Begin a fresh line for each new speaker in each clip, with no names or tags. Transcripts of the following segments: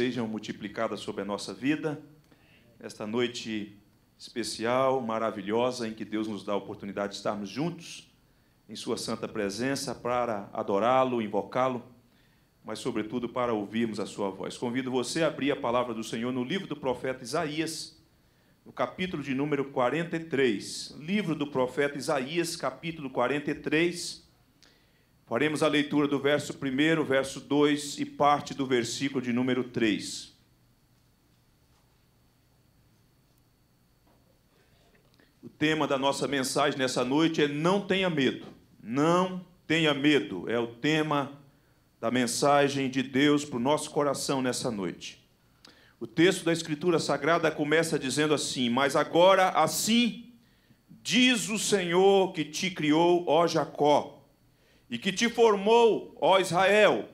sejam multiplicadas sobre a nossa vida. Esta noite especial, maravilhosa, em que Deus nos dá a oportunidade de estarmos juntos em Sua santa presença para adorá-lo, invocá-lo, mas, sobretudo, para ouvirmos a Sua voz. Convido você a abrir a palavra do Senhor no livro do profeta Isaías, no capítulo de número 43. Livro do profeta Isaías, capítulo 43 Faremos a leitura do verso 1, verso 2 e parte do versículo de número 3. O tema da nossa mensagem nessa noite é Não tenha medo. Não tenha medo. É o tema da mensagem de Deus para o nosso coração nessa noite. O texto da Escritura Sagrada começa dizendo assim: Mas agora, assim diz o Senhor que te criou, ó Jacó e que te formou, ó Israel.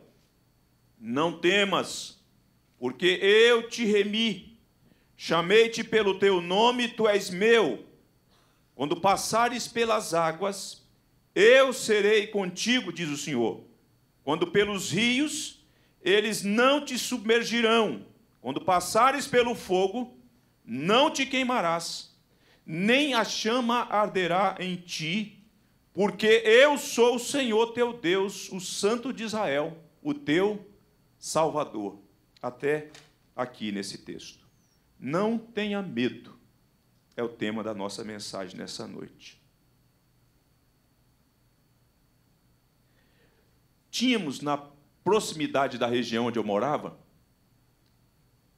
Não temas, porque eu te remi, chamei-te pelo teu nome, tu és meu. Quando passares pelas águas, eu serei contigo, diz o Senhor. Quando pelos rios, eles não te submergirão. Quando passares pelo fogo, não te queimarás, nem a chama arderá em ti, porque eu sou o Senhor teu Deus, o Santo de Israel, o teu Salvador. Até aqui nesse texto. Não tenha medo, é o tema da nossa mensagem nessa noite. Tínhamos na proximidade da região onde eu morava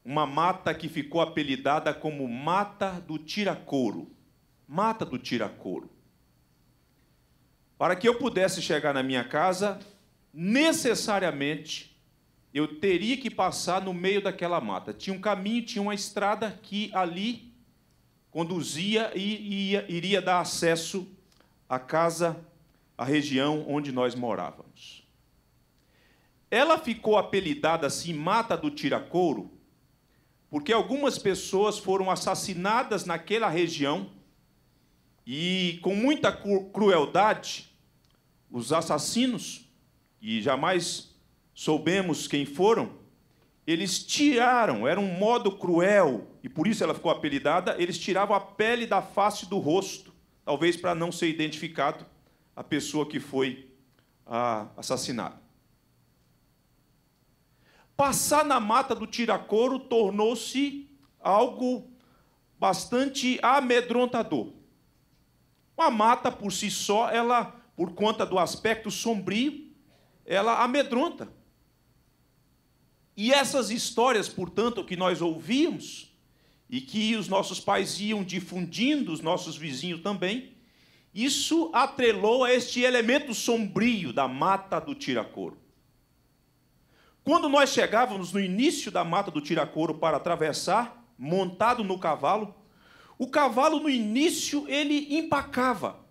uma mata que ficou apelidada como Mata do Tiracouro. Mata do Tiracouro. Para que eu pudesse chegar na minha casa, necessariamente eu teria que passar no meio daquela mata. Tinha um caminho, tinha uma estrada que ali conduzia e ia, iria dar acesso à casa, à região onde nós morávamos. Ela ficou apelidada assim, Mata do Tiracouro, porque algumas pessoas foram assassinadas naquela região e com muita crueldade os assassinos, e jamais soubemos quem foram, eles tiraram, era um modo cruel, e por isso ela ficou apelidada, eles tiravam a pele da face do rosto, talvez para não ser identificado a pessoa que foi ah, assassinada. Passar na mata do tiracouro tornou-se algo bastante amedrontador. A mata por si só, ela por conta do aspecto sombrio, ela amedronta. E essas histórias, portanto, que nós ouvíamos e que os nossos pais iam difundindo, os nossos vizinhos também, isso atrelou a este elemento sombrio da mata do tiracoro. Quando nós chegávamos no início da mata do tiracoro para atravessar, montado no cavalo, o cavalo no início ele empacava,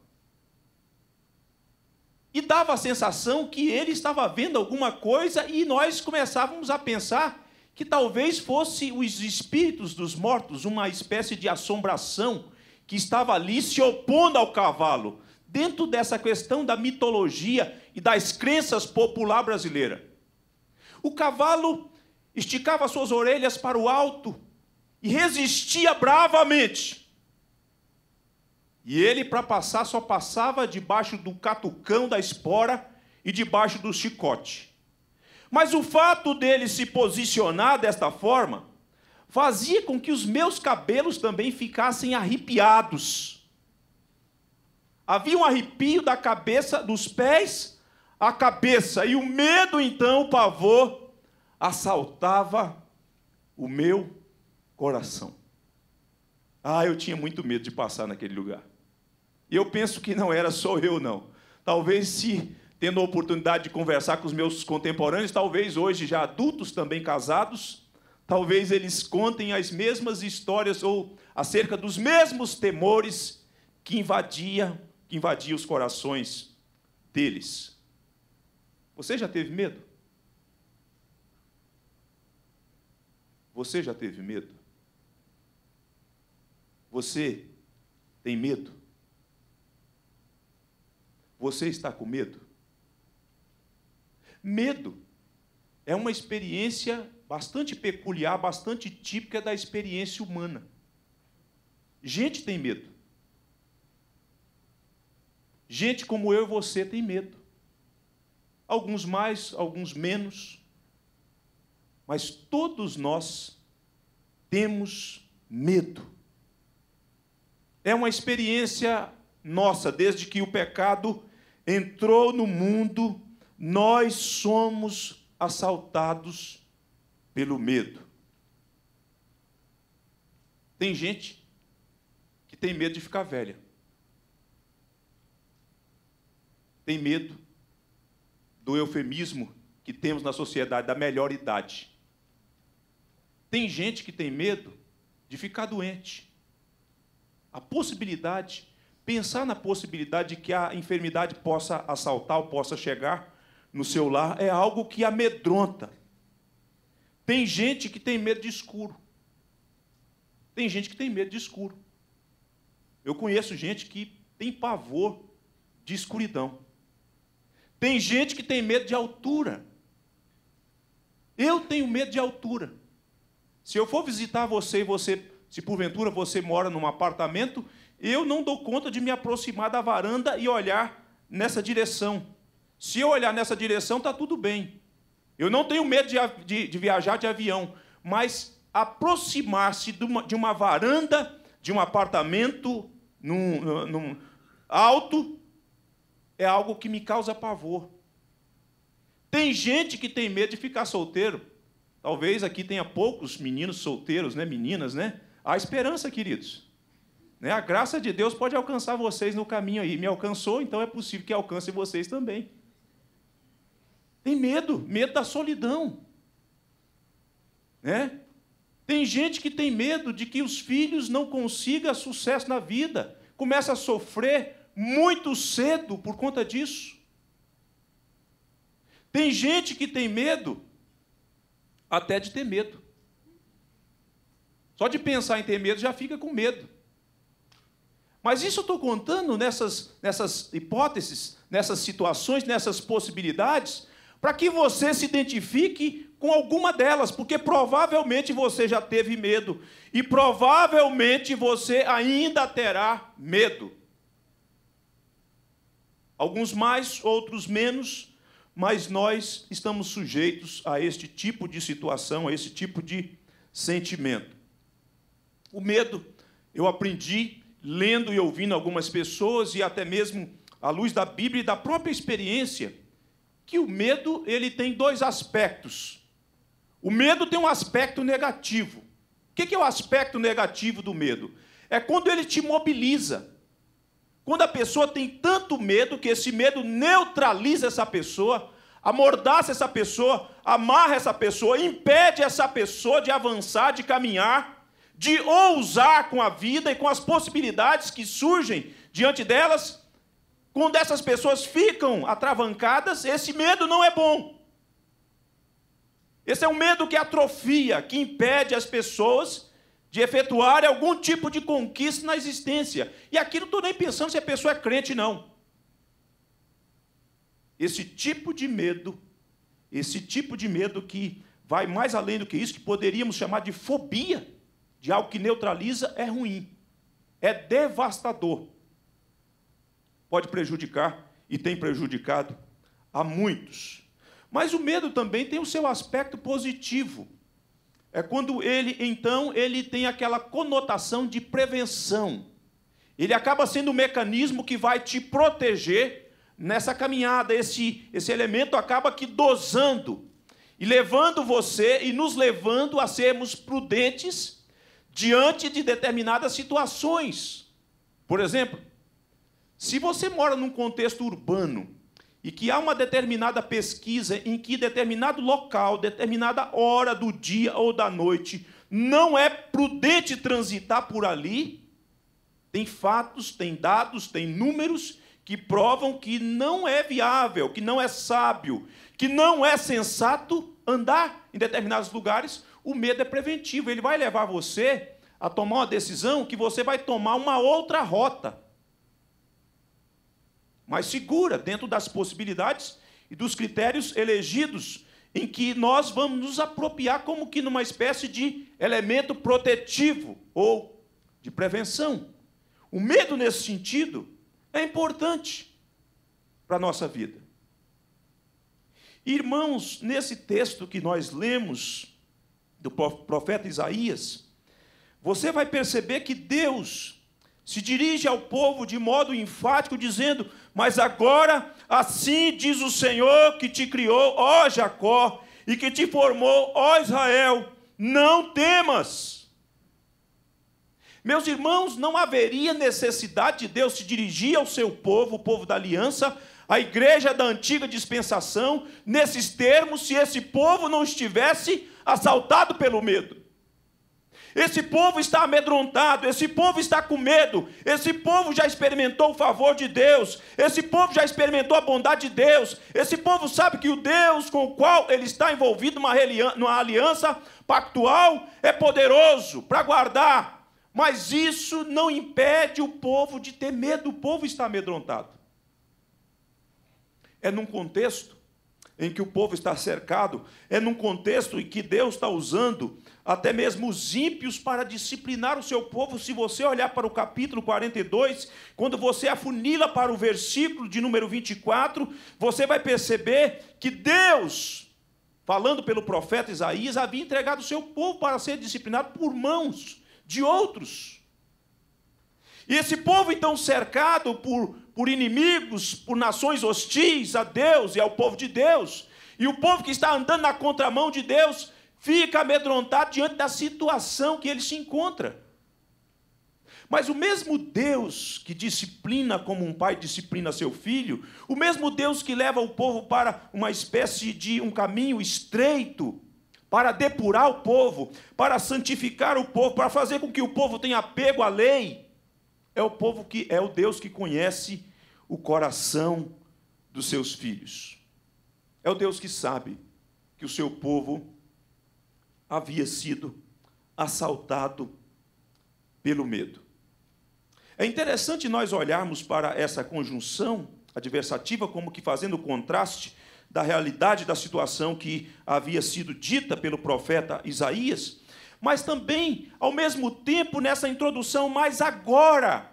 e dava a sensação que ele estava vendo alguma coisa e nós começávamos a pensar que talvez fosse os espíritos dos mortos, uma espécie de assombração que estava ali se opondo ao cavalo, dentro dessa questão da mitologia e das crenças popular brasileira. O cavalo esticava suas orelhas para o alto e resistia bravamente. E ele, para passar, só passava debaixo do catucão da espora e debaixo do chicote. Mas o fato dele se posicionar desta forma fazia com que os meus cabelos também ficassem arrepiados. Havia um arrepio da cabeça, dos pés à cabeça, e o medo, então, o pavor, assaltava o meu coração. Ah, eu tinha muito medo de passar naquele lugar. E eu penso que não era só eu, não. Talvez se tendo a oportunidade de conversar com os meus contemporâneos, talvez hoje já adultos também casados, talvez eles contem as mesmas histórias ou acerca dos mesmos temores que invadia, que invadia os corações deles. Você já teve medo? Você já teve medo? Você tem medo? Você está com medo? Medo é uma experiência bastante peculiar, bastante típica da experiência humana. Gente tem medo. Gente como eu e você tem medo. Alguns mais, alguns menos. Mas todos nós temos medo. É uma experiência nossa, desde que o pecado entrou no mundo, nós somos assaltados pelo medo. Tem gente que tem medo de ficar velha. Tem medo do eufemismo que temos na sociedade da melhor idade. Tem gente que tem medo de ficar doente. A possibilidade pensar na possibilidade de que a enfermidade possa assaltar ou possa chegar no seu lar é algo que amedronta. Tem gente que tem medo de escuro. Tem gente que tem medo de escuro. Eu conheço gente que tem pavor de escuridão. Tem gente que tem medo de altura. Eu tenho medo de altura. Se eu for visitar você e você, se porventura você mora num apartamento eu não dou conta de me aproximar da varanda e olhar nessa direção. Se eu olhar nessa direção, está tudo bem. Eu não tenho medo de, de, de viajar de avião, mas aproximar-se de, de uma, varanda, de um apartamento num, num, num alto, é algo que me causa pavor. Tem gente que tem medo de ficar solteiro. Talvez aqui tenha poucos meninos solteiros, né? meninas, né? Há esperança, queridos. Né? A graça de Deus pode alcançar vocês no caminho aí. Me alcançou, então é possível que alcance vocês também. Tem medo, medo da solidão. Né? Tem gente que tem medo de que os filhos não consigam sucesso na vida, começa a sofrer muito cedo por conta disso. Tem gente que tem medo até de ter medo. Só de pensar em ter medo já fica com medo. Mas isso eu estou contando nessas, nessas hipóteses, nessas situações, nessas possibilidades, para que você se identifique com alguma delas, porque provavelmente você já teve medo e provavelmente você ainda terá medo. Alguns mais, outros menos, mas nós estamos sujeitos a este tipo de situação, a esse tipo de sentimento. O medo, eu aprendi lendo e ouvindo algumas pessoas e até mesmo à luz da Bíblia e da própria experiência, que o medo ele tem dois aspectos. O medo tem um aspecto negativo. O que é o aspecto negativo do medo? É quando ele te mobiliza. Quando a pessoa tem tanto medo que esse medo neutraliza essa pessoa, amordaça essa pessoa, amarra essa pessoa, impede essa pessoa de avançar, de caminhar de ousar com a vida e com as possibilidades que surgem diante delas, quando essas pessoas ficam atravancadas, esse medo não é bom. Esse é um medo que atrofia, que impede as pessoas de efetuar algum tipo de conquista na existência. E aqui não estou nem pensando se a pessoa é crente, não. Esse tipo de medo, esse tipo de medo que vai mais além do que isso, que poderíamos chamar de fobia de algo que neutraliza é ruim, é devastador. Pode prejudicar e tem prejudicado a muitos. Mas o medo também tem o seu aspecto positivo. É quando ele, então, ele tem aquela conotação de prevenção. Ele acaba sendo um mecanismo que vai te proteger nessa caminhada. Esse, esse elemento acaba que dosando e levando você e nos levando a sermos prudentes diante de determinadas situações. Por exemplo, se você mora num contexto urbano e que há uma determinada pesquisa em que determinado local, determinada hora do dia ou da noite não é prudente transitar por ali, tem fatos, tem dados, tem números que provam que não é viável, que não é sábio, que não é sensato andar em determinados lugares o medo é preventivo, ele vai levar você a tomar uma decisão que você vai tomar uma outra rota. Mas segura, dentro das possibilidades e dos critérios elegidos, em que nós vamos nos apropriar como que numa espécie de elemento protetivo ou de prevenção. O medo nesse sentido é importante para a nossa vida. Irmãos, nesse texto que nós lemos, do profeta Isaías, você vai perceber que Deus se dirige ao povo de modo enfático, dizendo: Mas agora, assim diz o Senhor que te criou, ó Jacó, e que te formou, ó Israel, não temas. Meus irmãos, não haveria necessidade de Deus se dirigir ao seu povo, o povo da aliança, a igreja da antiga dispensação, nesses termos, se esse povo não estivesse assaltado pelo medo. Esse povo está amedrontado, esse povo está com medo, esse povo já experimentou o favor de Deus, esse povo já experimentou a bondade de Deus, esse povo sabe que o Deus com o qual ele está envolvido numa, numa aliança pactual é poderoso para guardar, mas isso não impede o povo de ter medo, o povo está amedrontado. É num contexto em que o povo está cercado, é num contexto em que Deus está usando até mesmo os ímpios para disciplinar o seu povo. Se você olhar para o capítulo 42, quando você afunila para o versículo de número 24, você vai perceber que Deus, falando pelo profeta Isaías, havia entregado o seu povo para ser disciplinado por mãos de outros. E esse povo, então, cercado por, por inimigos, por nações hostis a Deus e ao povo de Deus, e o povo que está andando na contramão de Deus, fica amedrontado diante da situação que ele se encontra. Mas o mesmo Deus que disciplina como um pai disciplina seu filho, o mesmo Deus que leva o povo para uma espécie de um caminho estreito, para depurar o povo, para santificar o povo, para fazer com que o povo tenha apego à lei, é o povo que é o Deus que conhece o coração dos seus filhos. É o Deus que sabe que o seu povo havia sido assaltado pelo medo. É interessante nós olharmos para essa conjunção adversativa como que fazendo contraste da realidade da situação que havia sido dita pelo profeta Isaías mas também, ao mesmo tempo, nessa introdução, mas agora.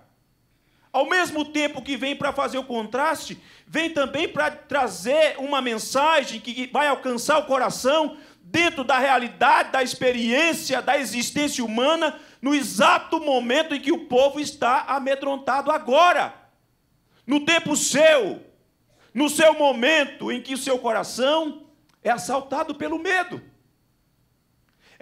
Ao mesmo tempo que vem para fazer o contraste, vem também para trazer uma mensagem que vai alcançar o coração dentro da realidade, da experiência, da existência humana, no exato momento em que o povo está amedrontado agora. No tempo seu, no seu momento em que o seu coração é assaltado pelo medo.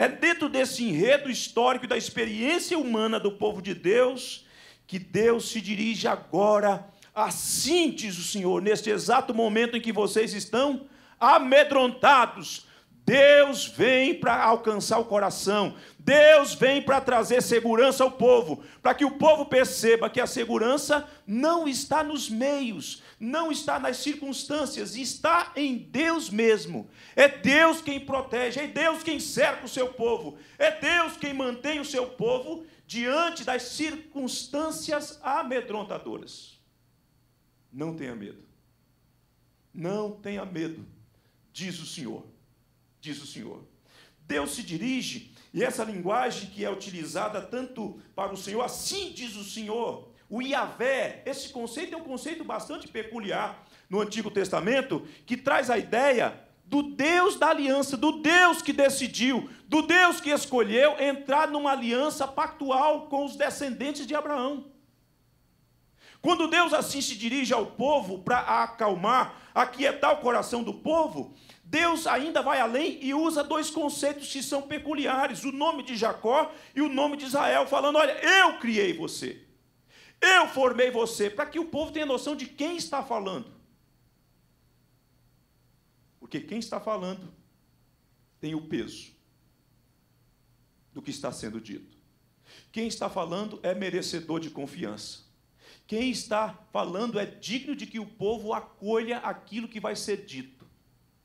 É dentro desse enredo histórico da experiência humana do povo de Deus que Deus se dirige agora assim diz o Senhor, neste exato momento em que vocês estão amedrontados. Deus vem para alcançar o coração, Deus vem para trazer segurança ao povo, para que o povo perceba que a segurança não está nos meios, não está nas circunstâncias, está em Deus mesmo. É Deus quem protege, é Deus quem cerca o seu povo, é Deus quem mantém o seu povo diante das circunstâncias amedrontadoras. Não tenha medo. Não tenha medo, diz o Senhor. Diz o Senhor. Deus se dirige, e essa linguagem que é utilizada tanto para o Senhor, assim diz o Senhor, o Iavé, esse conceito é um conceito bastante peculiar no Antigo Testamento, que traz a ideia do Deus da aliança, do Deus que decidiu, do Deus que escolheu entrar numa aliança pactual com os descendentes de Abraão. Quando Deus assim se dirige ao povo para acalmar, aquietar o coração do povo, Deus ainda vai além e usa dois conceitos que são peculiares: o nome de Jacó e o nome de Israel, falando: Olha, eu criei você. Eu formei você, para que o povo tenha noção de quem está falando. Porque quem está falando tem o peso do que está sendo dito. Quem está falando é merecedor de confiança. Quem está falando é digno de que o povo acolha aquilo que vai ser dito,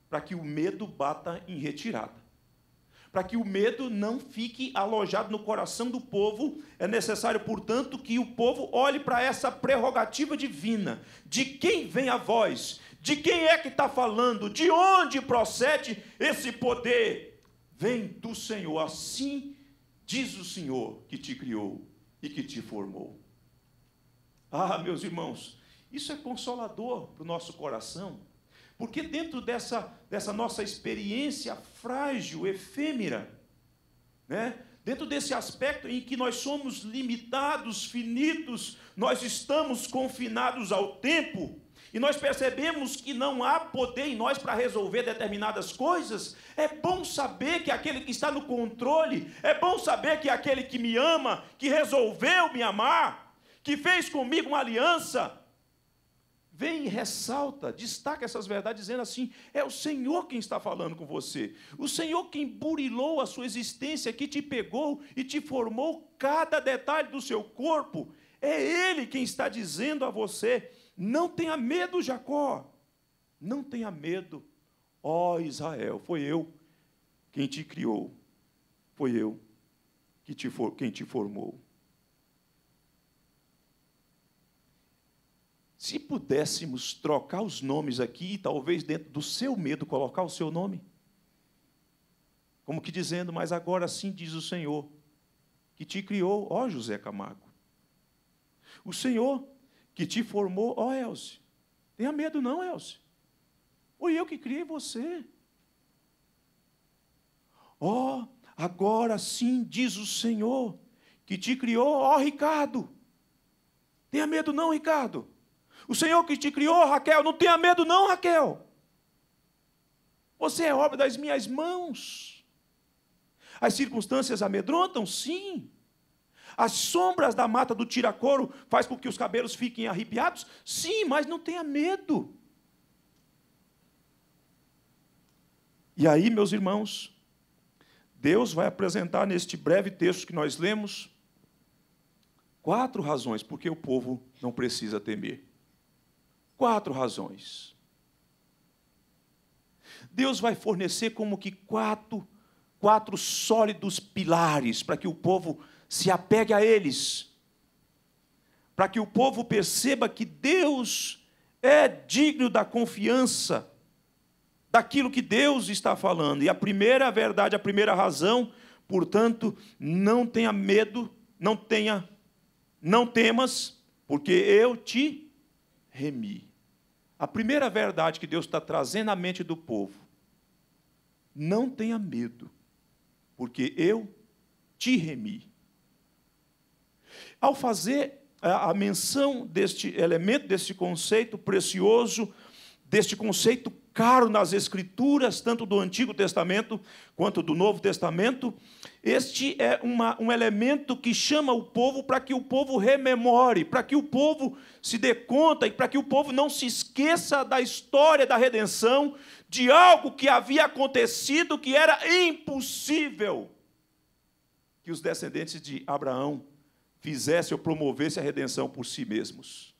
para que o medo bata em retirada. Para que o medo não fique alojado no coração do povo, é necessário, portanto, que o povo olhe para essa prerrogativa divina: de quem vem a voz, de quem é que está falando, de onde procede esse poder. Vem do Senhor, assim diz o Senhor que te criou e que te formou. Ah, meus irmãos, isso é consolador para o nosso coração porque dentro dessa, dessa nossa experiência frágil, efêmera, né? dentro desse aspecto em que nós somos limitados, finitos, nós estamos confinados ao tempo, e nós percebemos que não há poder em nós para resolver determinadas coisas, é bom saber que aquele que está no controle, é bom saber que é aquele que me ama, que resolveu me amar, que fez comigo uma aliança, vem e ressalta, destaca essas verdades, dizendo assim: é o Senhor quem está falando com você, o Senhor quem burilou a sua existência, que te pegou e te formou cada detalhe do seu corpo, é Ele quem está dizendo a você: não tenha medo, Jacó, não tenha medo, ó Israel, foi eu quem te criou, foi eu que te for, quem te formou. Se pudéssemos trocar os nomes aqui, talvez dentro do seu medo colocar o seu nome. Como que dizendo, mas agora sim diz o Senhor, que te criou, ó José Camargo. O Senhor que te formou, ó Elze. Tenha medo não, Elze. Foi eu que criei você. Ó, agora sim diz o Senhor que te criou, ó Ricardo. Tenha medo não, Ricardo. O Senhor que te criou, Raquel, não tenha medo, não, Raquel. Você é obra das minhas mãos. As circunstâncias amedrontam, sim. As sombras da mata do tiracouro faz com que os cabelos fiquem arrepiados? Sim, mas não tenha medo. E aí, meus irmãos, Deus vai apresentar neste breve texto que nós lemos quatro razões porque o povo não precisa temer. Quatro razões. Deus vai fornecer como que quatro, quatro sólidos pilares para que o povo se apegue a eles, para que o povo perceba que Deus é digno da confiança, daquilo que Deus está falando. E a primeira é verdade, a primeira razão, portanto, não tenha medo, não tenha, não temas, porque eu te remi. A primeira verdade que Deus está trazendo à mente do povo: não tenha medo, porque eu te remi. Ao fazer é, a menção deste elemento, deste conceito precioso, deste conceito caro nas Escrituras, tanto do Antigo Testamento quanto do Novo Testamento. Este é uma, um elemento que chama o povo para que o povo rememore, para que o povo se dê conta e para que o povo não se esqueça da história da redenção, de algo que havia acontecido que era impossível que os descendentes de Abraão fizessem ou promovessem a redenção por si mesmos.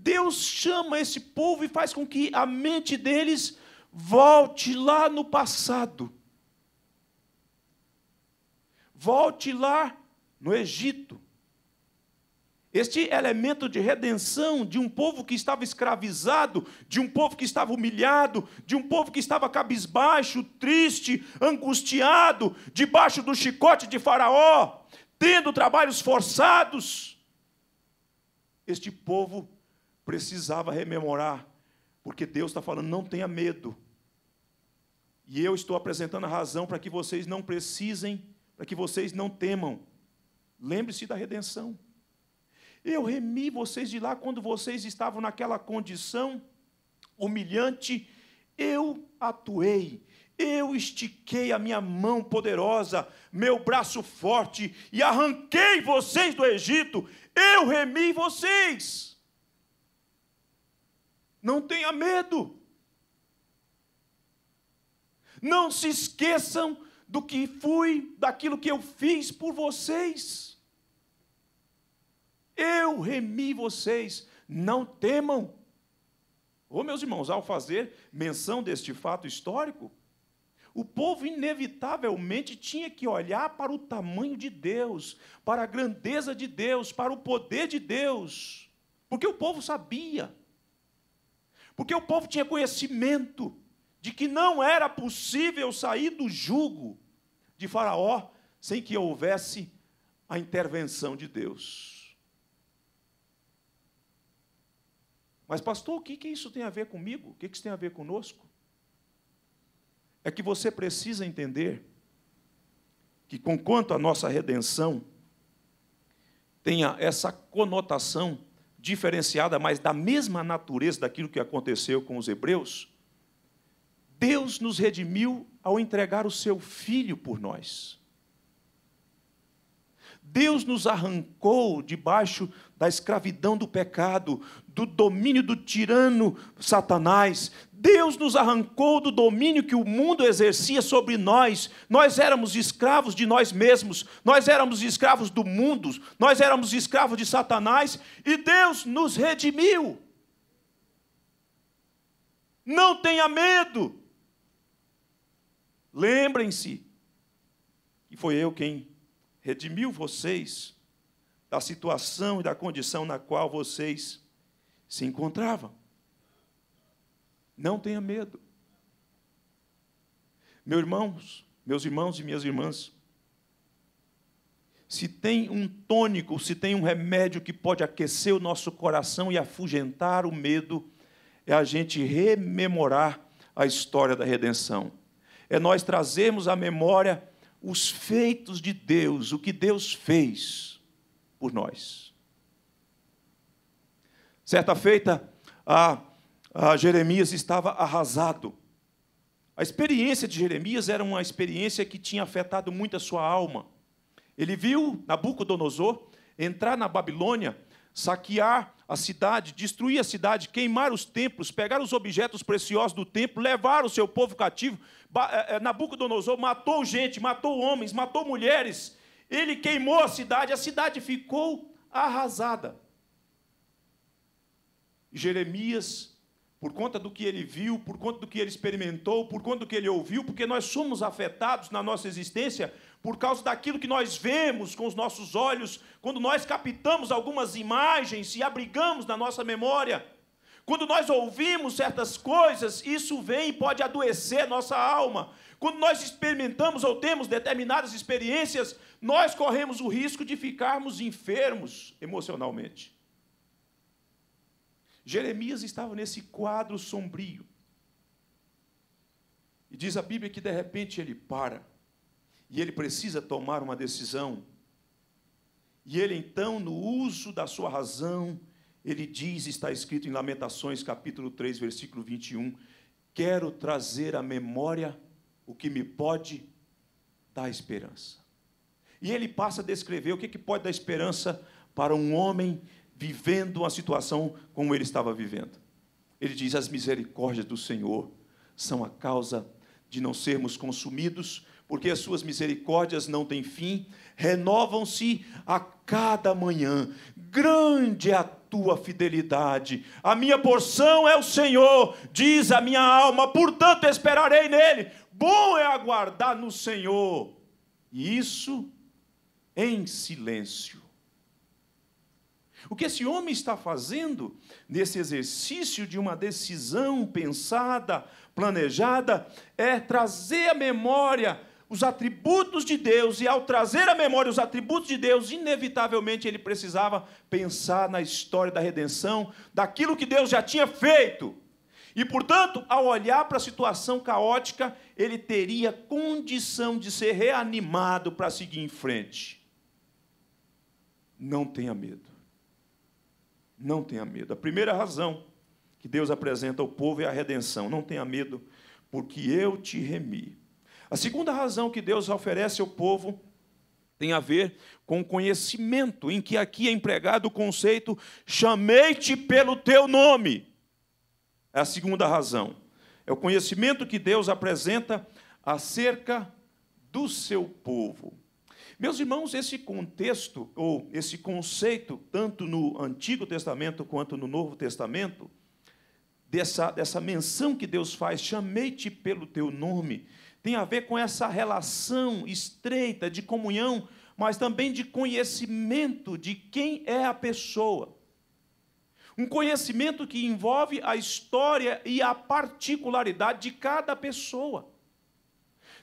Deus chama esse povo e faz com que a mente deles volte lá no passado. Volte lá no Egito. Este elemento de redenção de um povo que estava escravizado, de um povo que estava humilhado, de um povo que estava cabisbaixo, triste, angustiado, debaixo do chicote de Faraó, tendo trabalhos forçados, este povo precisava rememorar, porque Deus está falando: não tenha medo. E eu estou apresentando a razão para que vocês não precisem, para que vocês não temam. Lembre-se da redenção. Eu remi vocês de lá quando vocês estavam naquela condição humilhante. Eu atuei, eu estiquei a minha mão poderosa, meu braço forte e arranquei vocês do Egito. Eu remi vocês. Não tenha medo. Não se esqueçam do que fui, daquilo que eu fiz por vocês. Eu remi vocês, não temam. Ô meus irmãos, ao fazer menção deste fato histórico, o povo inevitavelmente tinha que olhar para o tamanho de Deus, para a grandeza de Deus, para o poder de Deus, porque o povo sabia porque o povo tinha conhecimento de que não era possível sair do jugo de Faraó sem que houvesse a intervenção de Deus. Mas, pastor, o que, que isso tem a ver comigo? O que, que isso tem a ver conosco? É que você precisa entender que, conquanto a nossa redenção tenha essa conotação diferenciada, mas da mesma natureza daquilo que aconteceu com os hebreus, Deus nos redimiu ao entregar o seu filho por nós. Deus nos arrancou debaixo da escravidão do pecado, do domínio do tirano Satanás. Deus nos arrancou do domínio que o mundo exercia sobre nós. Nós éramos escravos de nós mesmos, nós éramos escravos do mundo, nós éramos escravos de Satanás e Deus nos redimiu. Não tenha medo. Lembrem-se que foi eu quem redimiu vocês da situação e da condição na qual vocês se encontravam. Não tenha medo. Meus irmãos, meus irmãos e minhas irmãs, se tem um tônico, se tem um remédio que pode aquecer o nosso coração e afugentar o medo, é a gente rememorar a história da redenção. É nós trazermos à memória os feitos de Deus, o que Deus fez por nós. Certa feita, a ah, Jeremias estava arrasado. A experiência de Jeremias era uma experiência que tinha afetado muito a sua alma. Ele viu Nabucodonosor entrar na Babilônia, saquear a cidade, destruir a cidade, queimar os templos, pegar os objetos preciosos do templo, levar o seu povo cativo. Eh, eh, Nabucodonosor matou gente, matou homens, matou mulheres. Ele queimou a cidade, a cidade ficou arrasada. Jeremias por conta do que ele viu, por conta do que ele experimentou, por conta do que ele ouviu, porque nós somos afetados na nossa existência por causa daquilo que nós vemos com os nossos olhos, quando nós captamos algumas imagens e abrigamos na nossa memória. Quando nós ouvimos certas coisas, isso vem e pode adoecer nossa alma. Quando nós experimentamos ou temos determinadas experiências, nós corremos o risco de ficarmos enfermos emocionalmente. Jeremias estava nesse quadro sombrio. E diz a Bíblia que de repente ele para e ele precisa tomar uma decisão. E ele então, no uso da sua razão, ele diz, está escrito em Lamentações, capítulo 3, versículo 21, quero trazer à memória o que me pode dar esperança. E ele passa a descrever o que, que pode dar esperança para um homem vivendo uma situação como ele estava vivendo. Ele diz: As misericórdias do Senhor são a causa de não sermos consumidos, porque as suas misericórdias não têm fim, renovam-se a cada manhã. Grande é a tua fidelidade. A minha porção é o Senhor, diz a minha alma, portanto esperarei nele. Bom é aguardar no Senhor. E isso em silêncio. O que esse homem está fazendo nesse exercício de uma decisão pensada, planejada, é trazer à memória os atributos de Deus, e ao trazer à memória os atributos de Deus, inevitavelmente ele precisava pensar na história da redenção, daquilo que Deus já tinha feito. E, portanto, ao olhar para a situação caótica, ele teria condição de ser reanimado para seguir em frente. Não tenha medo. Não tenha medo. A primeira razão que Deus apresenta ao povo é a redenção. Não tenha medo, porque eu te remi. A segunda razão que Deus oferece ao povo tem a ver com conhecimento, em que aqui é empregado o conceito chamei-te pelo teu nome. É a segunda razão. É o conhecimento que Deus apresenta acerca do seu povo. Meus irmãos, esse contexto, ou esse conceito, tanto no Antigo Testamento quanto no Novo Testamento, dessa, dessa menção que Deus faz, chamei-te pelo teu nome, tem a ver com essa relação estreita de comunhão, mas também de conhecimento de quem é a pessoa. Um conhecimento que envolve a história e a particularidade de cada pessoa.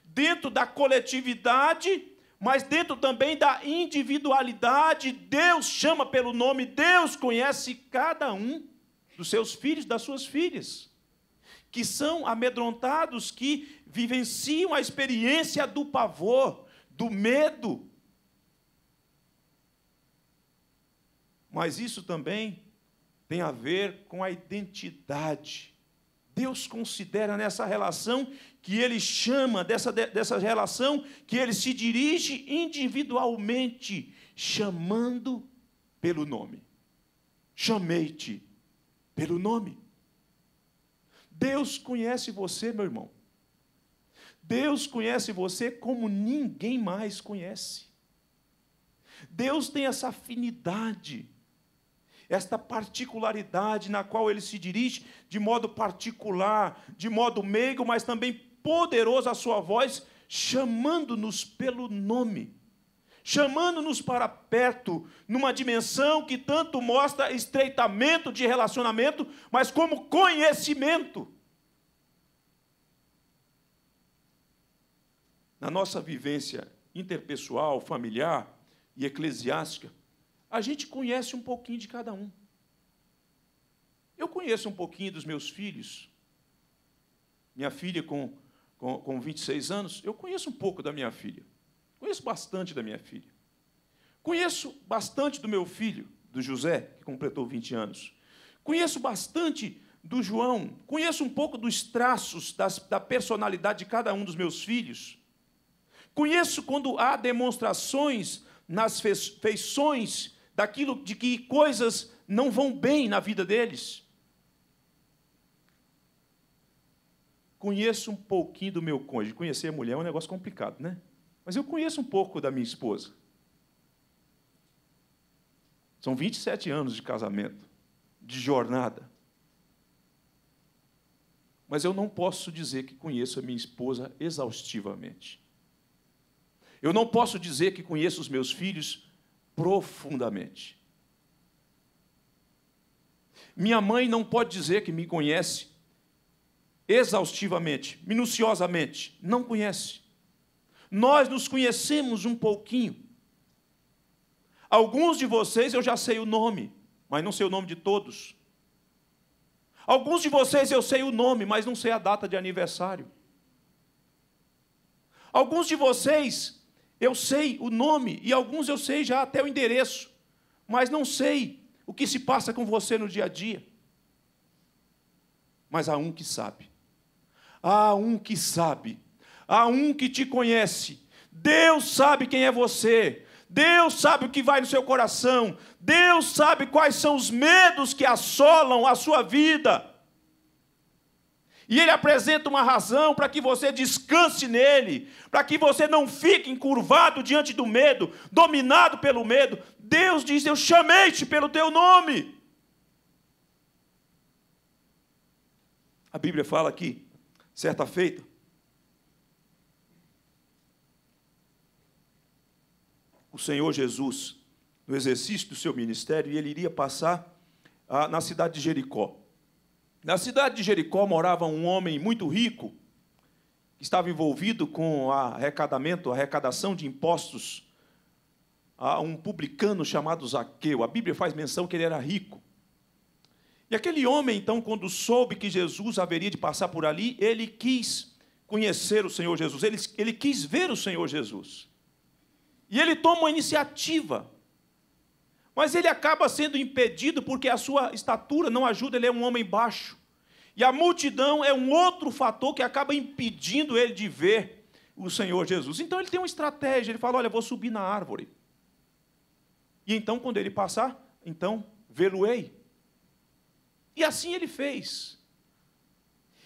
Dentro da coletividade mas dentro também da individualidade, Deus chama pelo nome, Deus conhece cada um dos seus filhos, das suas filhas, que são amedrontados, que vivenciam a experiência do pavor, do medo. Mas isso também tem a ver com a identidade. Deus considera nessa relação que ele chama, dessa, dessa relação que ele se dirige individualmente, chamando pelo nome. Chamei-te pelo nome. Deus conhece você, meu irmão. Deus conhece você como ninguém mais conhece. Deus tem essa afinidade, esta particularidade na qual ele se dirige de modo particular, de modo meigo, mas também poderoso a sua voz, chamando-nos pelo nome, chamando-nos para perto, numa dimensão que tanto mostra estreitamento de relacionamento, mas como conhecimento. Na nossa vivência interpessoal, familiar e eclesiástica, a gente conhece um pouquinho de cada um. Eu conheço um pouquinho dos meus filhos. Minha filha, com com, com 26 anos, eu conheço um pouco da minha filha. Conheço bastante da minha filha. Conheço bastante do meu filho, do José, que completou 20 anos. Conheço bastante do João. Conheço um pouco dos traços, das, da personalidade de cada um dos meus filhos. Conheço quando há demonstrações nas feições daquilo de que coisas não vão bem na vida deles. conheço um pouquinho do meu cônjuge. Conhecer a mulher é um negócio complicado, né? Mas eu conheço um pouco da minha esposa. São 27 anos de casamento, de jornada. Mas eu não posso dizer que conheço a minha esposa exaustivamente. Eu não posso dizer que conheço os meus filhos profundamente. Minha mãe não pode dizer que me conhece exaustivamente, minuciosamente, não conhece. Nós nos conhecemos um pouquinho. Alguns de vocês eu já sei o nome, mas não sei o nome de todos. Alguns de vocês eu sei o nome, mas não sei a data de aniversário. Alguns de vocês eu sei o nome e alguns eu sei já até o endereço, mas não sei o que se passa com você no dia a dia. Mas há um que sabe. Há um que sabe, há um que te conhece. Deus sabe quem é você. Deus sabe o que vai no seu coração. Deus sabe quais são os medos que assolam a sua vida. E ele apresenta uma razão para que você descanse nele, para que você não fique encurvado diante do medo, dominado pelo medo. Deus diz: Eu chamei-te pelo teu nome. A Bíblia fala aqui Certa feita, o Senhor Jesus, no exercício do seu ministério, ele iria passar ah, na cidade de Jericó. Na cidade de Jericó morava um homem muito rico, que estava envolvido com arrecadamento, arrecadação de impostos a ah, um publicano chamado Zaqueu. A Bíblia faz menção que ele era rico. E aquele homem, então, quando soube que Jesus haveria de passar por ali, ele quis conhecer o Senhor Jesus, ele, ele quis ver o Senhor Jesus. E ele toma uma iniciativa, mas ele acaba sendo impedido porque a sua estatura não ajuda, ele é um homem baixo. E a multidão é um outro fator que acaba impedindo ele de ver o Senhor Jesus. Então ele tem uma estratégia, ele fala: Olha, vou subir na árvore. E então, quando ele passar, então vê-lo-ei. E assim ele fez.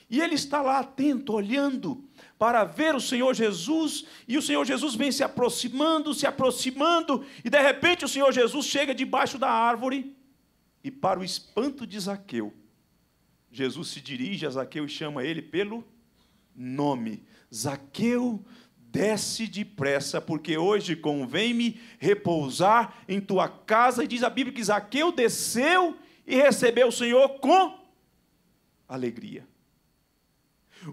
E ele está lá atento, olhando para ver o Senhor Jesus, e o Senhor Jesus vem se aproximando, se aproximando, e de repente o Senhor Jesus chega debaixo da árvore, e para o espanto de Zaqueu, Jesus se dirige a Zaqueu e chama ele pelo nome. Zaqueu, desce depressa, porque hoje convém-me repousar em tua casa. E diz a Bíblia que Zaqueu desceu e recebeu o Senhor com alegria.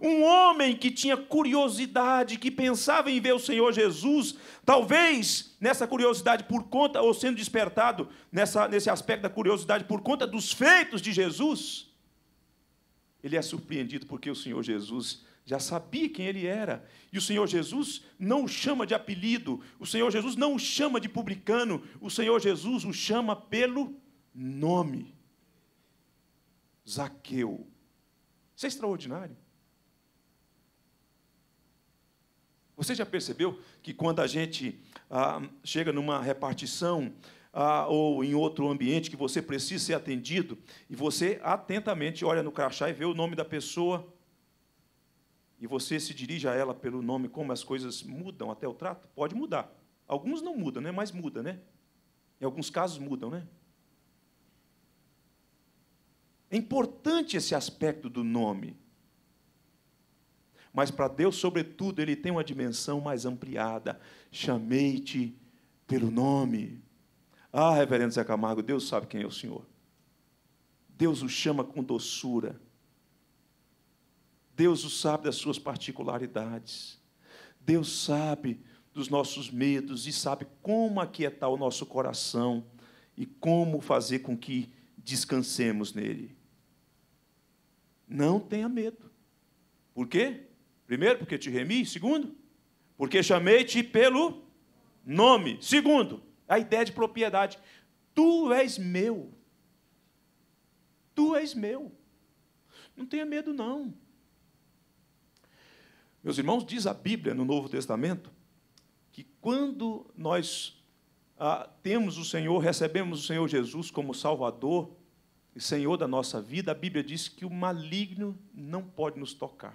Um homem que tinha curiosidade, que pensava em ver o Senhor Jesus, talvez nessa curiosidade por conta, ou sendo despertado nessa, nesse aspecto da curiosidade por conta dos feitos de Jesus, ele é surpreendido porque o Senhor Jesus já sabia quem ele era. E o Senhor Jesus não o chama de apelido, o Senhor Jesus não o chama de publicano, o Senhor Jesus o chama pelo nome. Zaqueu. Isso é extraordinário. Você já percebeu que quando a gente ah, chega numa repartição ah, ou em outro ambiente que você precisa ser atendido e você atentamente olha no crachá e vê o nome da pessoa e você se dirige a ela pelo nome, como as coisas mudam até o trato? Pode mudar. Alguns não mudam, né? mas muda, né? Em alguns casos mudam, né? É importante esse aspecto do nome. Mas para Deus, sobretudo, ele tem uma dimensão mais ampliada. Chamei-te pelo nome. Ah, reverendo Zé Camargo, Deus sabe quem é o Senhor. Deus o chama com doçura. Deus o sabe das suas particularidades. Deus sabe dos nossos medos e sabe como aquietar o nosso coração e como fazer com que descansemos nele. Não tenha medo. Por quê? Primeiro, porque te remi. Segundo, porque chamei-te pelo nome. Segundo, a ideia de propriedade. Tu és meu. Tu és meu. Não tenha medo, não. Meus irmãos, diz a Bíblia no Novo Testamento que quando nós ah, temos o Senhor, recebemos o Senhor Jesus como Salvador, e Senhor da nossa vida, a Bíblia diz que o maligno não pode nos tocar.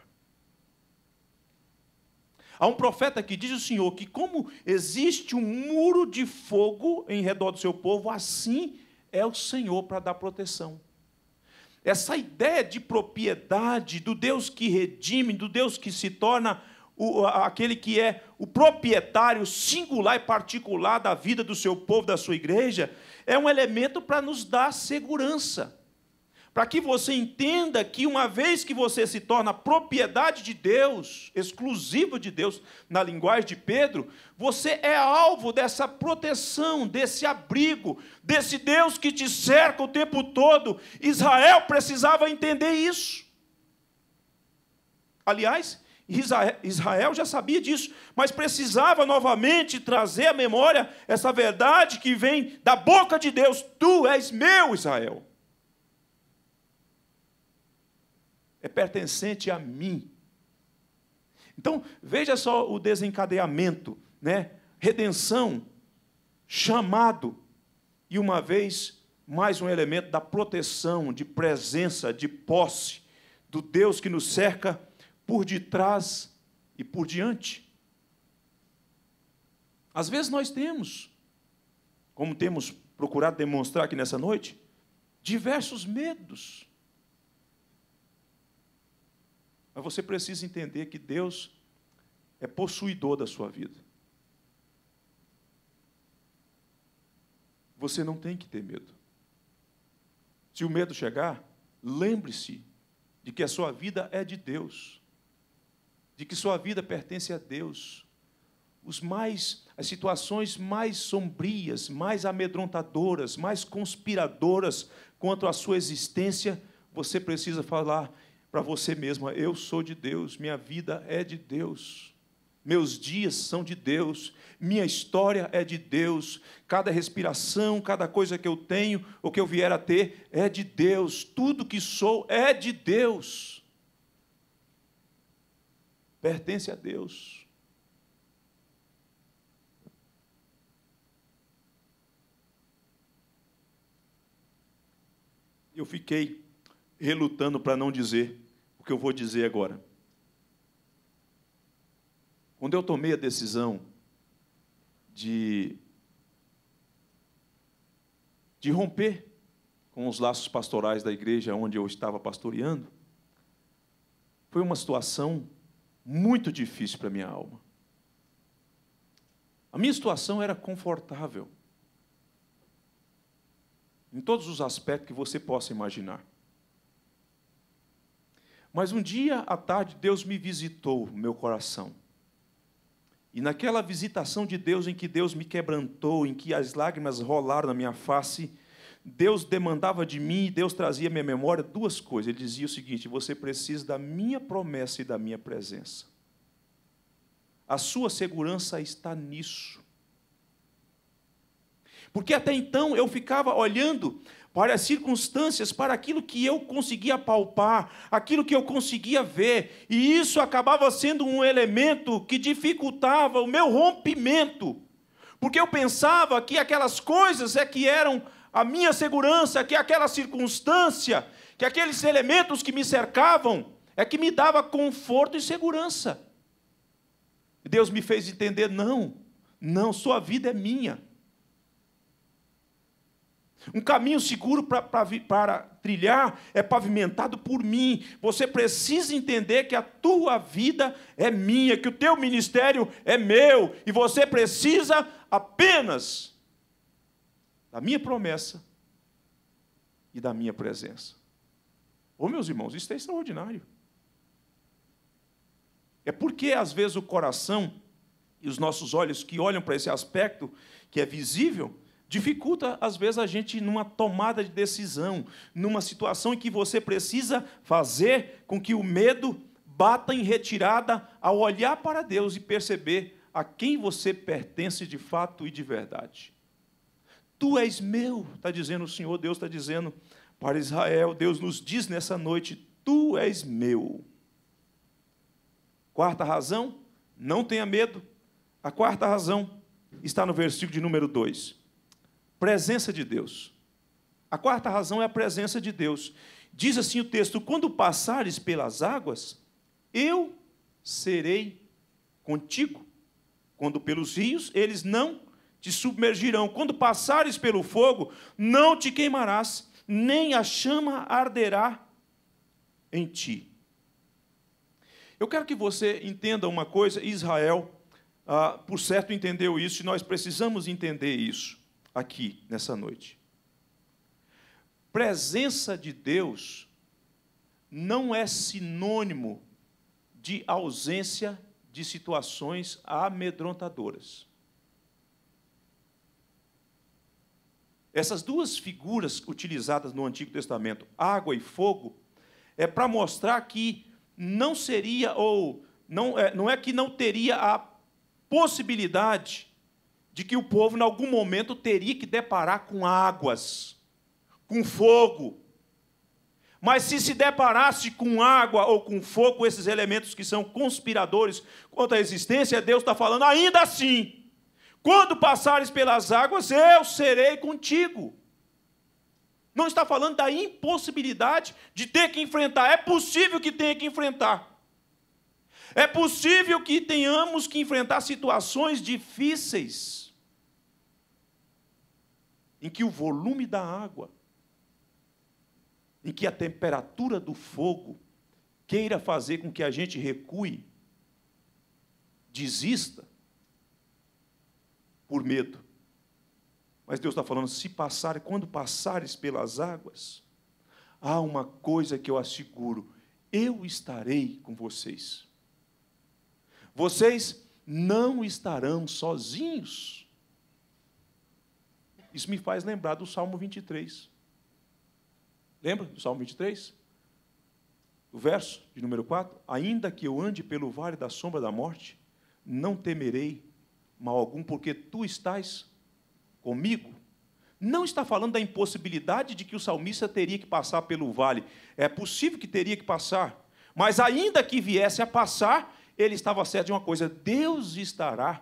Há um profeta que diz o Senhor que, como existe um muro de fogo em redor do seu povo, assim é o Senhor para dar proteção. Essa ideia de propriedade do Deus que redime, do Deus que se torna o, aquele que é o proprietário singular e particular da vida do seu povo, da sua igreja, é um elemento para nos dar segurança. Para que você entenda que uma vez que você se torna propriedade de Deus, exclusivo de Deus, na linguagem de Pedro, você é alvo dessa proteção, desse abrigo, desse Deus que te cerca o tempo todo. Israel precisava entender isso. Aliás, Israel já sabia disso, mas precisava novamente trazer à memória essa verdade que vem da boca de Deus: Tu és meu Israel. É pertencente a mim. Então, veja só o desencadeamento, né? Redenção, chamado e uma vez mais um elemento da proteção, de presença, de posse do Deus que nos cerca por detrás e por diante. Às vezes nós temos, como temos procurado demonstrar aqui nessa noite, diversos medos. Mas você precisa entender que Deus é possuidor da sua vida. Você não tem que ter medo. Se o medo chegar, lembre-se de que a sua vida é de Deus de que sua vida pertence a Deus. Os mais, as situações mais sombrias, mais amedrontadoras, mais conspiradoras quanto à sua existência, você precisa falar para você mesma: eu sou de Deus, minha vida é de Deus. Meus dias são de Deus, minha história é de Deus, cada respiração, cada coisa que eu tenho ou que eu vier a ter é de Deus, tudo que sou é de Deus pertence a Deus. Eu fiquei relutando para não dizer o que eu vou dizer agora. Quando eu tomei a decisão de, de romper com os laços pastorais da igreja onde eu estava pastoreando, foi uma situação muito difícil para a minha alma. A minha situação era confortável. Em todos os aspectos que você possa imaginar. Mas um dia à tarde, Deus me visitou meu coração. E naquela visitação de Deus, em que Deus me quebrantou, em que as lágrimas rolaram na minha face, Deus demandava de mim e Deus trazia à minha memória duas coisas. Ele dizia o seguinte: você precisa da minha promessa e da minha presença. A sua segurança está nisso. Porque até então eu ficava olhando para as circunstâncias, para aquilo que eu conseguia palpar, aquilo que eu conseguia ver, e isso acabava sendo um elemento que dificultava o meu rompimento. Porque eu pensava que aquelas coisas é que eram a minha segurança, é que aquela circunstância, que aqueles elementos que me cercavam, é que me dava conforto e segurança. Deus me fez entender: não, não, sua vida é minha. Um caminho seguro pra, pra, para trilhar é pavimentado por mim. Você precisa entender que a tua vida é minha, que o teu ministério é meu, e você precisa apenas da minha promessa e da minha presença. Ô meus irmãos, isso é extraordinário. É porque, às vezes, o coração e os nossos olhos que olham para esse aspecto que é visível, dificulta, às vezes, a gente numa tomada de decisão, numa situação em que você precisa fazer com que o medo bata em retirada ao olhar para Deus e perceber a quem você pertence de fato e de verdade. Tu és meu, está dizendo o Senhor, Deus está dizendo para Israel, Deus nos diz nessa noite: Tu és meu. Quarta razão, não tenha medo. A quarta razão está no versículo de número 2. Presença de Deus. A quarta razão é a presença de Deus. Diz assim o texto: Quando passares pelas águas, eu serei contigo. Quando pelos rios, eles não te submergirão. Quando passares pelo fogo, não te queimarás, nem a chama arderá em ti. Eu quero que você entenda uma coisa, Israel, ah, por certo, entendeu isso, e nós precisamos entender isso aqui nessa noite. Presença de Deus não é sinônimo de ausência de situações amedrontadoras. Essas duas figuras utilizadas no Antigo Testamento, água e fogo, é para mostrar que não seria ou não é, não é que não teria a possibilidade de que o povo em algum momento teria que deparar com águas, com fogo. Mas se se deparasse com água ou com fogo, esses elementos que são conspiradores quanto à existência, Deus está falando ainda assim quando passares pelas águas, eu serei contigo. Não está falando da impossibilidade de ter que enfrentar. É possível que tenha que enfrentar. É possível que tenhamos que enfrentar situações difíceis em que o volume da água, em que a temperatura do fogo queira fazer com que a gente recue, desista, por medo. Mas Deus está falando: se passar, quando passares pelas águas, há uma coisa que eu asseguro: eu estarei com vocês. Vocês não estarão sozinhos. Isso me faz lembrar do Salmo 23. Lembra do Salmo 23? O verso de número 4: Ainda que eu ande pelo vale da sombra da morte, não temerei mal algum, porque tu estás comigo. Não está falando da impossibilidade de que o salmista teria que passar pelo vale. É possível que teria que passar. Mas ainda que viesse a passar, ele estava certo de uma coisa: Deus estará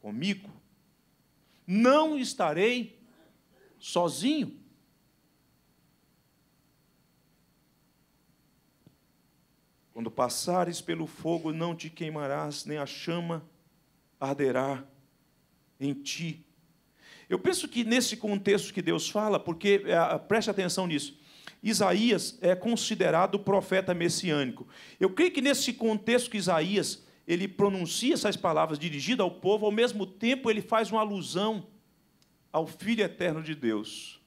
comigo. Não estarei sozinho. Quando passares pelo fogo, não te queimarás, nem a chama arderá em ti. Eu penso que nesse contexto que Deus fala, porque eh, preste atenção nisso, Isaías é considerado profeta messiânico. Eu creio que nesse contexto que Isaías ele pronuncia essas palavras dirigidas ao povo, ao mesmo tempo ele faz uma alusão ao Filho eterno de Deus,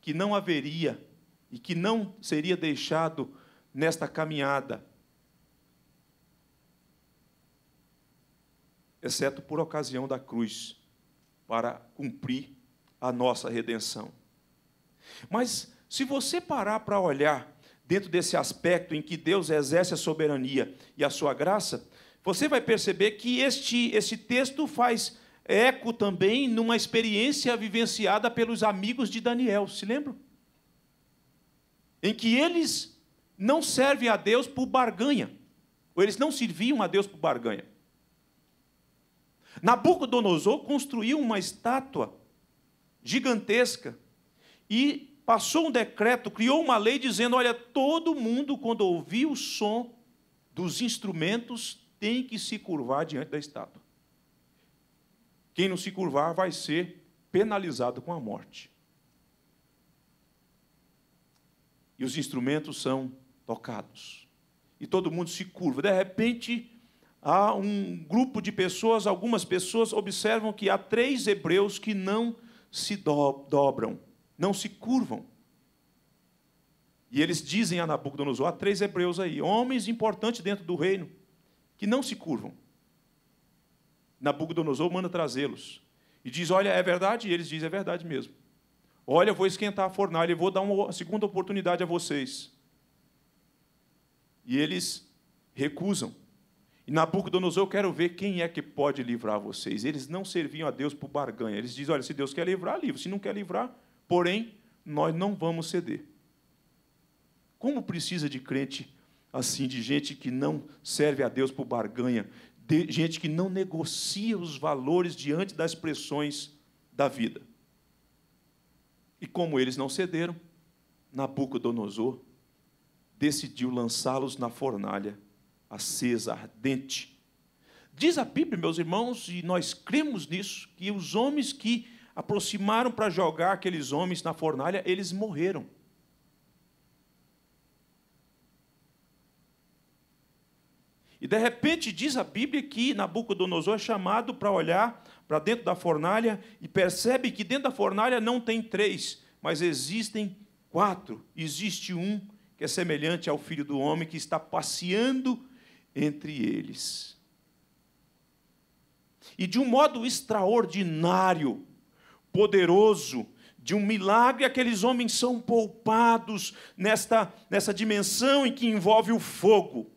que não haveria e que não seria deixado nesta caminhada exceto por ocasião da cruz, para cumprir a nossa redenção. Mas se você parar para olhar dentro desse aspecto em que Deus exerce a soberania e a sua graça, você vai perceber que este, este texto faz eco também numa experiência vivenciada pelos amigos de Daniel, se lembram? Em que eles não servem a Deus por barganha, ou eles não serviam a Deus por barganha. Nabucodonosor construiu uma estátua gigantesca e passou um decreto, criou uma lei dizendo: olha, todo mundo, quando ouvir o som dos instrumentos, tem que se curvar diante da estátua. Quem não se curvar vai ser penalizado com a morte. E os instrumentos são tocados. E todo mundo se curva. De repente, há um grupo de pessoas, algumas pessoas observam que há três hebreus que não se do dobram, não se curvam. E eles dizem a Nabucodonosor: há três hebreus aí, homens importantes dentro do reino, que não se curvam. Nabucodonosor manda trazê-los. E diz: Olha, é verdade? E eles dizem: É verdade mesmo. Olha, vou esquentar a fornalha e vou dar uma segunda oportunidade a vocês. E eles recusam. E Nabucodonosor, eu quero ver quem é que pode livrar vocês. Eles não serviam a Deus por barganha. Eles dizem: olha, se Deus quer livrar, livra. Se não quer livrar, porém, nós não vamos ceder. Como precisa de crente assim, de gente que não serve a Deus por barganha, de gente que não negocia os valores diante das pressões da vida. E como eles não cederam, Nabucodonosor decidiu lançá-los na fornalha acesa, ardente. Diz a Bíblia, meus irmãos, e nós cremos nisso, que os homens que aproximaram para jogar aqueles homens na fornalha, eles morreram. E de repente diz a Bíblia que Nabucodonosor é chamado para olhar para dentro da fornalha e percebe que dentro da fornalha não tem três, mas existem quatro. Existe um que é semelhante ao filho do homem que está passeando entre eles. E de um modo extraordinário, poderoso, de um milagre, aqueles homens são poupados nesta, nessa dimensão em que envolve o fogo.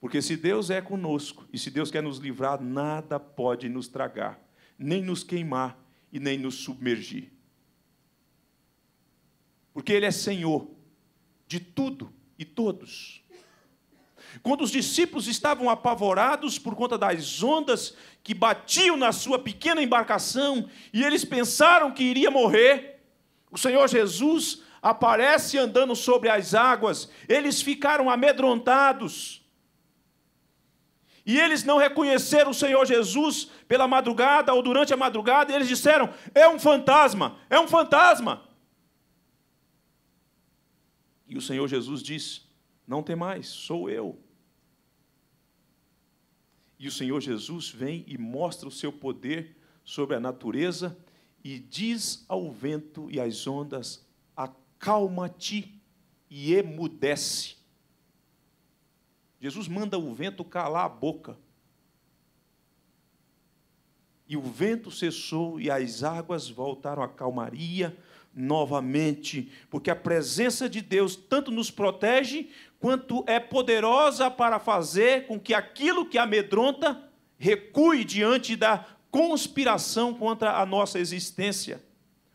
Porque se Deus é conosco e se Deus quer nos livrar, nada pode nos tragar, nem nos queimar e nem nos submergir. Porque Ele é Senhor de tudo e todos. Quando os discípulos estavam apavorados por conta das ondas que batiam na sua pequena embarcação e eles pensaram que iria morrer, o Senhor Jesus aparece andando sobre as águas, eles ficaram amedrontados. E eles não reconheceram o Senhor Jesus pela madrugada ou durante a madrugada, e eles disseram: é um fantasma, é um fantasma. E o Senhor Jesus disse: Não tem mais, sou eu. E o Senhor Jesus vem e mostra o seu poder sobre a natureza e diz ao vento e às ondas: Acalma-te e emudece. Jesus manda o vento calar a boca. E o vento cessou e as águas voltaram à calmaria novamente, porque a presença de Deus tanto nos protege quanto é poderosa para fazer com que aquilo que amedronta recue diante da conspiração contra a nossa existência.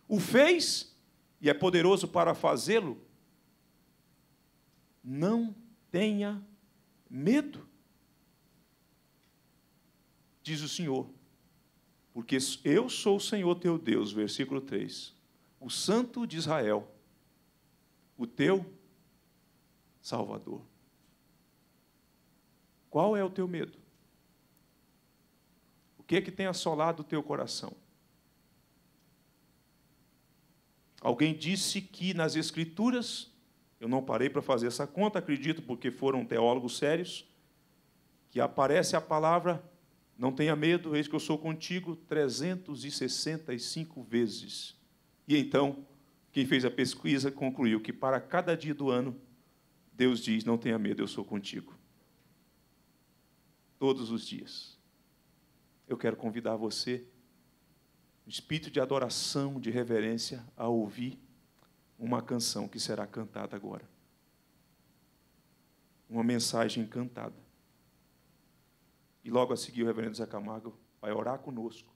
O fez e é poderoso para fazê-lo. Não tenha medo, diz o Senhor, porque eu sou o Senhor teu Deus, versículo 3 o Santo de Israel, o teu Salvador. Qual é o teu medo? O que é que tem assolado o teu coração? Alguém disse que nas Escrituras, eu não parei para fazer essa conta, acredito, porque foram teólogos sérios, que aparece a palavra não tenha medo, eis que eu sou contigo 365 vezes. E então, quem fez a pesquisa concluiu que para cada dia do ano, Deus diz: Não tenha medo, eu sou contigo. Todos os dias. Eu quero convidar você, no espírito de adoração, de reverência, a ouvir uma canção que será cantada agora. Uma mensagem cantada. E logo a seguir o reverendo Zé Camargo vai orar conosco